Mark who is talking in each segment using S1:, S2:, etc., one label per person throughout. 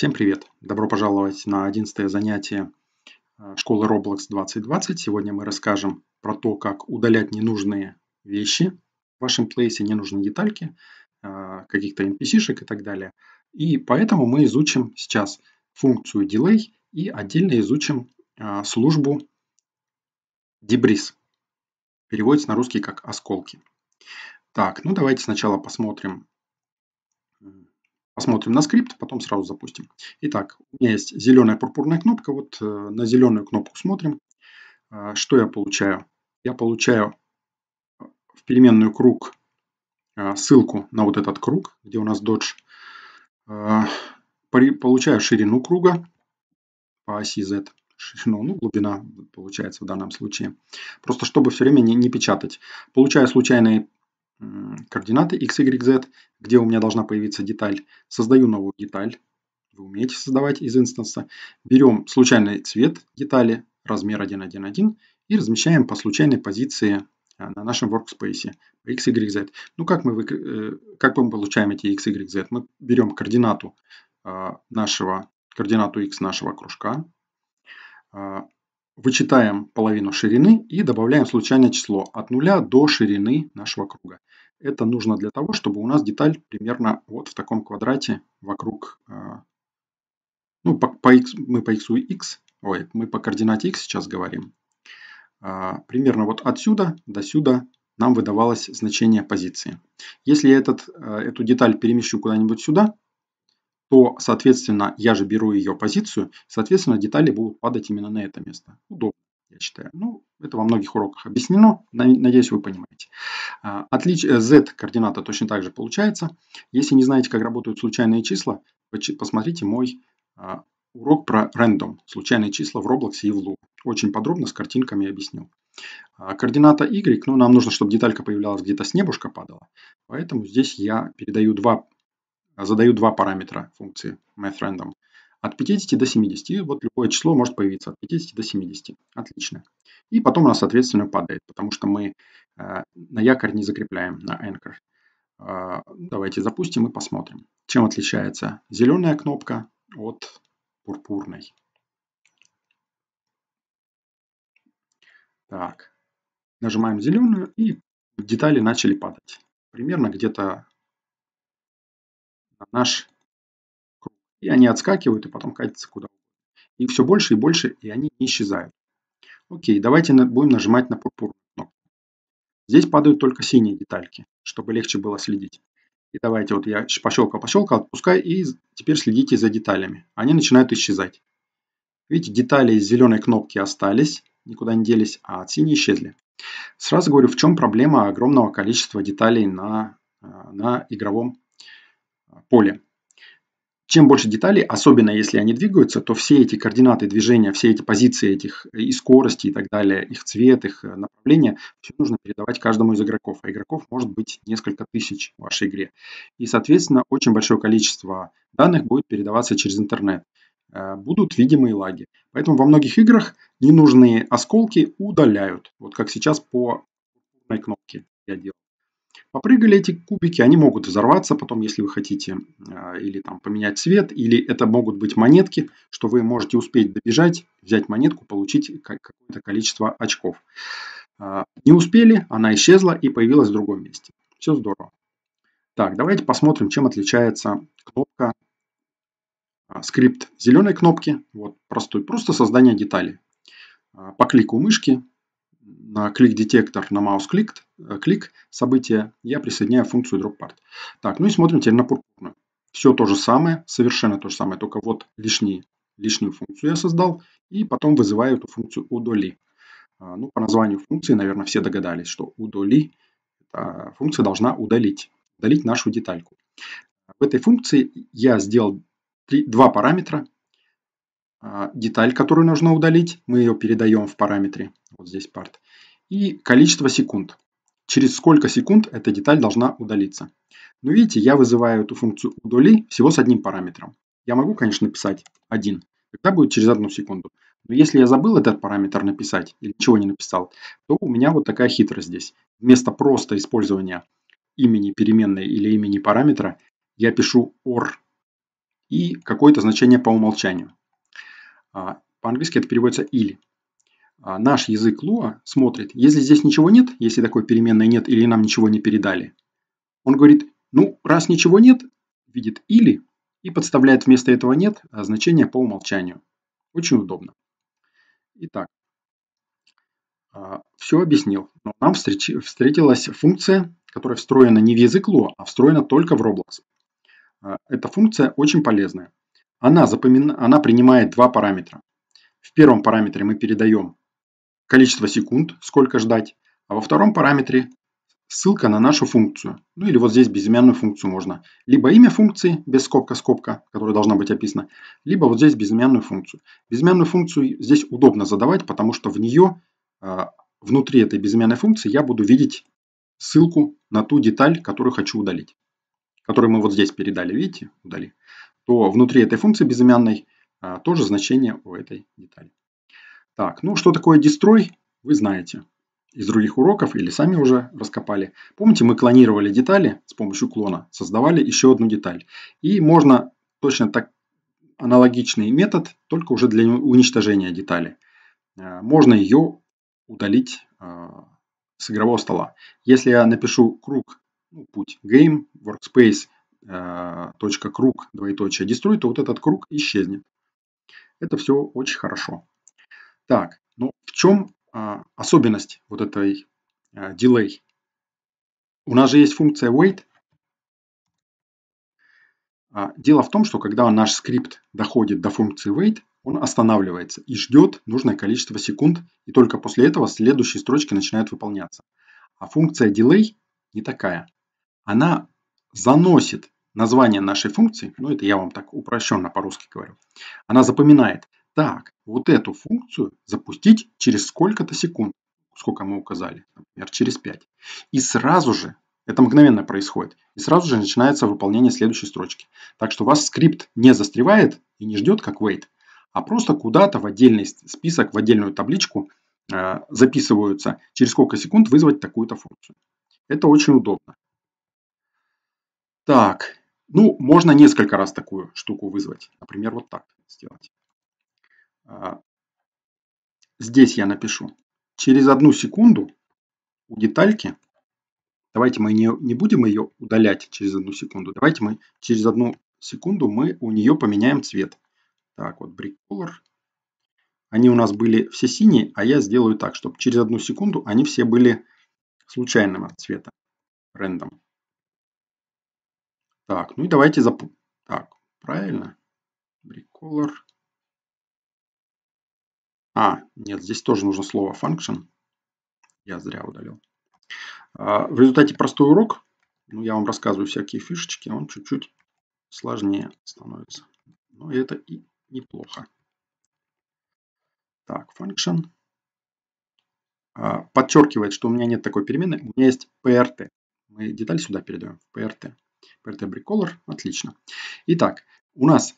S1: Всем привет! Добро пожаловать на 11 занятие э, школы Roblox 2020. Сегодня мы расскажем про то, как удалять ненужные вещи в вашем плейсе, ненужные детальки, э, каких-то NPC-шек и так далее. И поэтому мы изучим сейчас функцию delay и отдельно изучим э, службу debris. Переводится на русский как осколки. Так, ну давайте сначала посмотрим Посмотрим на скрипт, потом сразу запустим. Итак, у меня есть зеленая пурпурная кнопка. Вот э, на зеленую кнопку смотрим. Э, что я получаю? Я получаю э, в переменную круг ссылку на вот этот круг, где у нас Dodge. получаю ширину круга по оси Z. Ширину, ну, глубина получается в данном случае. Просто чтобы все время не, не печатать. Получаю случайные координаты x, y, z, где у меня должна появиться деталь. Создаю новую деталь. Вы умеете создавать из инстанса. Берем случайный цвет детали, размер 1.1.1 и размещаем по случайной позиции э, на нашем workspace x, y, z. Ну как мы, э, как мы получаем эти x, y, z? Мы берем координату э, нашего, координату x нашего кружка, вычитаем половину ширины и добавляем случайное число от 0 до ширины нашего круга. Это нужно для того, чтобы у нас деталь примерно вот в таком квадрате вокруг, э, ну, по, по x, мы по x, x, ой, мы по координате x сейчас говорим. А, примерно вот отсюда до сюда нам выдавалось значение позиции. Если я этот, э, эту деталь перемещу куда-нибудь сюда, то, соответственно, я же беру ее позицию, соответственно, детали будут падать именно на это место. Удобно я считаю. Ну, это во многих уроках объяснено, надеюсь, вы понимаете. А, отлич... Э, Z-координата точно так же получается. Если не знаете, как работают случайные числа, посмотрите мой а, урок про рандом, случайные числа в Roblox и в Lua. Очень подробно с картинками объяснил. А, координата Y, ну, нам нужно, чтобы деталька появлялась где-то с небушка падала. Поэтому здесь я передаю два, задаю два параметра функции mathRandom. От 50 до 70, вот любое число может появиться от 50 до 70. Отлично. И потом она, соответственно, падает, потому что мы э, на якорь не закрепляем, на anchor. Э, давайте запустим и посмотрим, чем отличается зеленая кнопка от пурпурной. Так, нажимаем зеленую и детали начали падать. Примерно где-то наш и они отскакивают и потом катятся куда то И все больше и больше, и они исчезают. Окей, давайте будем нажимать на пурпурную кнопку. Здесь падают только синие детальки, чтобы легче было следить. И давайте вот я пощелкал, пощелкал, отпускай, и теперь следите за деталями. Они начинают исчезать. Видите, детали из зеленой кнопки остались, никуда не делись, а от синей исчезли. Сразу говорю, в чем проблема огромного количества деталей на, э, на игровом э, поле. Чем больше деталей, особенно если они двигаются, то все эти координаты движения, все эти позиции этих э, и скорости и так далее, их цвет, их э, направление, все нужно передавать каждому из игроков. А игроков может быть несколько тысяч в вашей игре. И, соответственно, очень большое количество данных будет передаваться через интернет. Э, будут видимые лаги. Поэтому во многих играх ненужные осколки удаляют. Вот как сейчас по кнопке я делал. Попрыгали эти кубики, они могут взорваться потом, если вы хотите, а, или там поменять цвет, или это могут быть монетки, что вы можете успеть добежать, взять монетку, получить какое-то количество очков. А, не успели, она исчезла и появилась в другом месте. Все здорово. Так, давайте посмотрим, чем отличается кнопка а, скрипт зеленой кнопки, вот простой, просто создание детали. По клику мышки на клик-детектор на маус клик, э, клик события я присоединяю функцию dropPart. Так, ну и смотрим теперь на пурпурную. Все то же самое, совершенно то же самое, только вот лишний, лишнюю функцию я создал, и потом вызываю эту функцию удоли. А, ну, по названию функции, наверное, все догадались, что удоли, а, функция должна удалить, удалить нашу детальку. В этой функции я сделал три, два параметра, а, деталь, которую нужно удалить, мы ее передаем в параметре, вот здесь part, и количество секунд. Через сколько секунд эта деталь должна удалиться. Но ну, видите, я вызываю эту функцию удали всего с одним параметром. Я могу, конечно, написать 1, тогда будет через одну секунду. Но если я забыл этот параметр написать или ничего не написал, то у меня вот такая хитрость здесь. Вместо просто использования имени переменной или имени параметра я пишу or и какое-то значение по умолчанию. А, по-английски это переводится «или». А, наш язык Луа смотрит, если здесь ничего нет, если такой переменной нет или нам ничего не передали, он говорит, ну, раз ничего нет, видит «или» и подставляет вместо этого «нет» значение по умолчанию. Очень удобно. Итак, а, все объяснил. Но нам встретилась функция, которая встроена не в язык Lua, а встроена только в Roblox. Эта функция очень полезная. Она, запомина... Она принимает два параметра. В первом параметре мы передаем количество секунд, сколько ждать, а во втором параметре ссылка на нашу функцию. Ну или вот здесь безымянную функцию можно. Либо имя функции, без скобка-скобка, которая должна быть описана, либо вот здесь безымянную функцию. Безымянную функцию здесь удобно задавать, потому что в нее, э, внутри этой безымянной функции, я буду видеть ссылку на ту деталь, которую хочу удалить. Которую мы вот здесь передали, видите, удали то внутри этой функции безымянной а, тоже значение у этой детали. Так, ну что такое дестрой, вы знаете из других уроков или сами уже раскопали. Помните, мы клонировали детали с помощью клона, создавали еще одну деталь. И можно точно так аналогичный метод, только уже для уничтожения детали. А, можно ее удалить а, с игрового стола. Если я напишу круг, ну, путь game, workspace, Э, точка круг, двоеточие дестрой, то вот этот круг исчезнет. Это все очень хорошо. Так, но ну, в чем а, особенность вот этой э, delay? У нас же есть функция wait. А, дело в том, что когда наш скрипт доходит до функции wait, он останавливается и ждет нужное количество секунд, и только после этого следующие строчки начинают выполняться. А функция delay не такая. Она заносит название нашей функции, ну это я вам так упрощенно по-русски говорю, она запоминает, так, вот эту функцию запустить через сколько-то секунд, сколько мы указали, например, через 5. И сразу же, это мгновенно происходит, и сразу же начинается выполнение следующей строчки. Так что ваш скрипт не застревает и не ждет как wait, а просто куда-то в отдельный список, в отдельную табличку э, записываются, через сколько секунд вызвать такую-то функцию. Это очень удобно. Так, ну, можно несколько раз такую штуку вызвать. Например, вот так сделать. А, здесь я напишу. Через одну секунду у детальки, давайте мы не, не будем ее удалять через одну секунду, давайте мы через одну секунду мы у нее поменяем цвет. Так, вот Brick Color. Они у нас были все синие, а я сделаю так, чтобы через одну секунду они все были случайного цвета, рендом. Так, ну и давайте зап... Так, правильно. Recolor. А, нет, здесь тоже нужно слово function. Я зря удалил. А, в результате простой урок. Ну, я вам рассказываю всякие фишечки, он чуть-чуть сложнее становится. Но это и неплохо. Так, function. А, подчеркивает, что у меня нет такой перемены. У меня есть prt. Мы деталь сюда передаем prt. Vertebrae Отлично. Итак, у нас,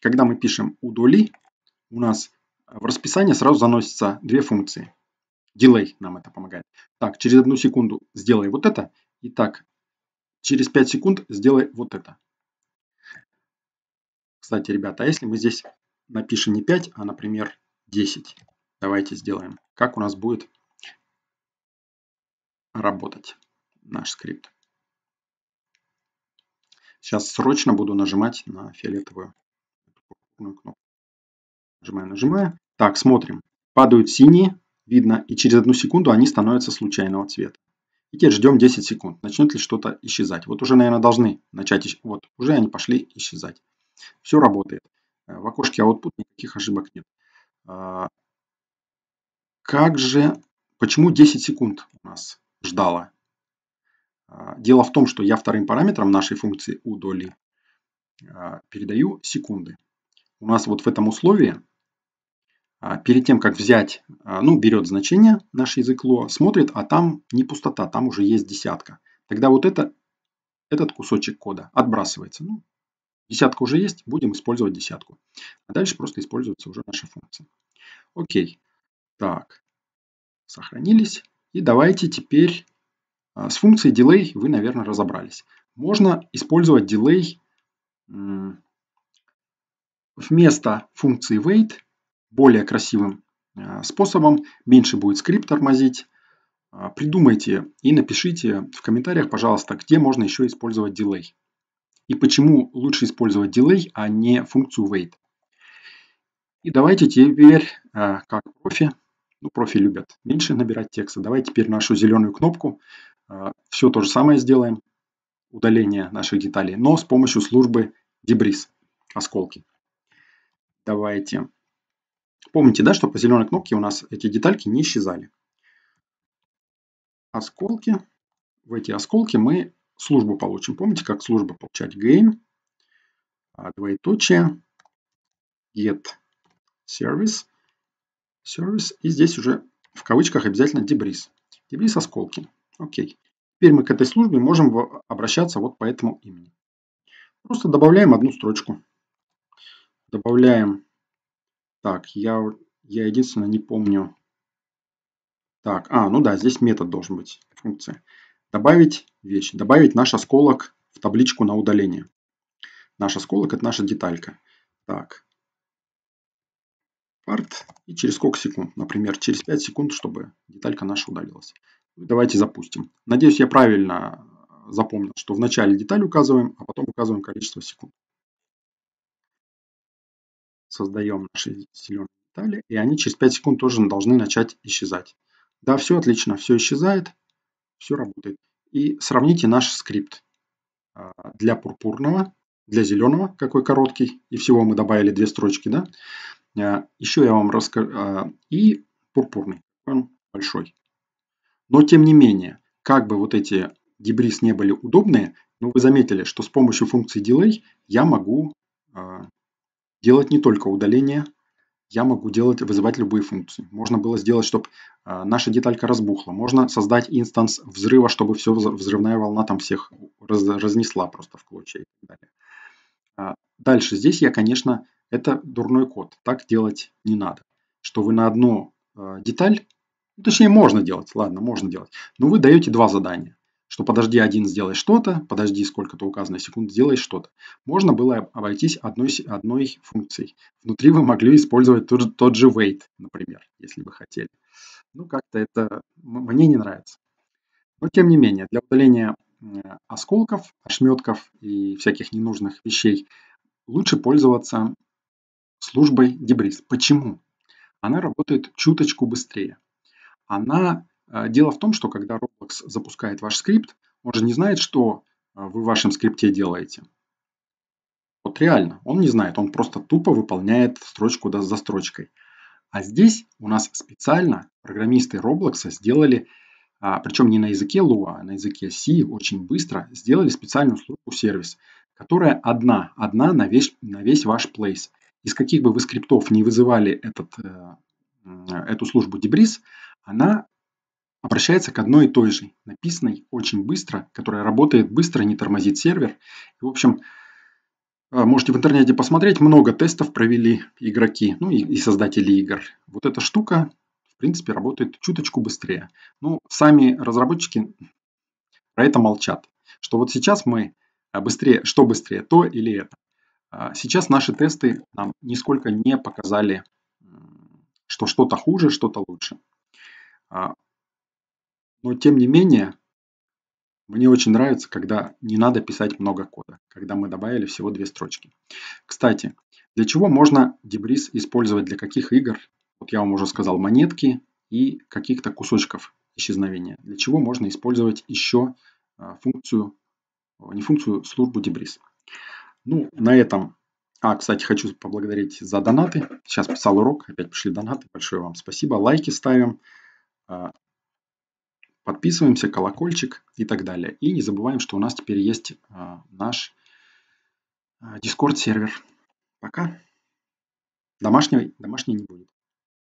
S1: когда мы пишем удоли, у нас в расписание сразу заносятся две функции. Delay нам это помогает. Так, через одну секунду сделай вот это. И так, через 5 секунд сделай вот это. Кстати, ребята, а если мы здесь напишем не 5, а, например, 10? Давайте сделаем. Как у нас будет работать наш скрипт. Сейчас срочно буду нажимать на фиолетовую кнопку. Нажимаю, нажимаю. Так, смотрим. Падают синие, видно, и через одну секунду они становятся случайного цвета. И теперь ждем 10 секунд. Начнет ли что-то исчезать? Вот уже, наверное, должны начать Вот, уже они пошли исчезать. Все работает. Э, в окошке output никаких ошибок нет. А, как же... Почему 10 секунд у нас ждало? А, дело в том, что я вторым параметром нашей функции у доли а, передаю секунды. У нас вот в этом условии, а, перед тем, как взять, ну, берет значение наш язык ло, смотрит, а там не пустота, там уже есть десятка. Тогда вот это, этот кусочек кода отбрасывается. Ну, десятка уже есть, будем использовать десятку. А дальше просто используется уже наша функция. Окей. Так, сохранились. И давайте теперь а, с функцией delay вы, наверное, разобрались. Можно использовать delay вместо функции wait более красивым а, способом. Меньше будет скрипт тормозить. А, придумайте и напишите в комментариях, пожалуйста, где можно еще использовать delay. И почему лучше использовать delay, а не функцию wait. И давайте теперь, как профи, ну профи любят меньше набирать текста, давайте теперь нашу зеленую кнопку все то же самое сделаем, удаление наших деталей, но с помощью службы дебрис, осколки. Давайте. Помните, да, что по зеленой кнопке у нас эти детальки не исчезали. Осколки. В эти осколки мы службу получим. Помните, как служба получать gain, а, двоеточие, get service, service, и здесь уже в кавычках обязательно дебрис. Дебрис осколки. Окей. Теперь мы к этой службе можем обращаться вот по этому имени. Просто добавляем одну строчку. Добавляем. Так, я, я единственное не помню. Так, а, ну да, здесь метод должен быть, функция. Добавить вещь, добавить наш осколок в табличку на удаление. Наш осколок – это наша деталька. Так, part и через сколько секунд, например, через 5 секунд, чтобы деталька наша удалилась. Давайте запустим. Надеюсь, я правильно э, запомнил, что вначале деталь указываем, а потом указываем количество секунд. Создаем наши зеленые детали, и они через 5 секунд тоже должны начать исчезать. Да, все отлично, все исчезает, все работает. И сравните наш скрипт э, для пурпурного, для зеленого, какой короткий, и всего мы добавили две строчки, да. Э, Еще я вам расскажу, и пурпурный, он большой. Но тем не менее, как бы вот эти дебрис не были удобные, но вы заметили, что с помощью функции delay я могу э, делать не только удаление, я могу делать, вызывать любые функции. Можно было сделать, чтобы э, наша деталька разбухла. Можно создать инстанс взрыва, чтобы все взрывная волна там всех раз, разнесла просто в клочья и так далее. А дальше здесь я, конечно, это дурной код. Так делать не надо. Что вы на одну э, деталь ну, точнее, можно делать, ладно, можно делать. Но вы даете два задания что подожди один, сделай что-то, подожди сколько-то указанных секунд, сделай что-то. Можно было обойтись одной, одной функцией. Внутри вы могли использовать тот, же, тот же wait, например, если вы хотели. Ну, как-то это мне не нравится. Но, тем не менее, для удаления э, осколков, ошметков и всяких ненужных вещей лучше пользоваться службой Debris. Почему? Она работает чуточку быстрее она... Э, дело в том, что когда Roblox запускает ваш скрипт, он же не знает, что э, вы в вашем скрипте делаете. Вот реально, он не знает, он просто тупо выполняет строчку да, за строчкой. А здесь у нас специально программисты Roblox сделали, а, причем не на языке Lua, а на языке C, очень быстро сделали специальную службу сервис, которая одна, одна на весь, на весь ваш place. Из каких бы вы скриптов не вызывали этот, э, эту службу Debris, она обращается к одной и той же, написанной очень быстро, которая работает быстро, не тормозит сервер. в общем, э, можете в интернете посмотреть, много тестов провели игроки, ну и, и создатели игр. Вот эта штука, в принципе, работает чуточку быстрее. Но сами разработчики про это молчат, что вот сейчас мы э, быстрее, что быстрее, то или это. А сейчас наши тесты нам нисколько не показали, что что-то хуже, что-то лучше. А, но тем не менее, мне очень нравится, когда не надо писать много кода, когда мы добавили всего две строчки. Кстати, для чего можно дебриз использовать для каких игр? Вот я вам уже сказал монетки и каких-то кусочков исчезновения. Для чего можно использовать еще а, функцию, не функцию, службу дебриз? Ну, на этом... А, кстати, хочу поблагодарить за донаты. Сейчас писал урок, опять пришли донаты. Большое вам спасибо. Лайки ставим. А, подписываемся, колокольчик и так далее. И не забываем, что у нас теперь есть а, наш а, Discord сервер. Пока. Домашнего, домашний не будет.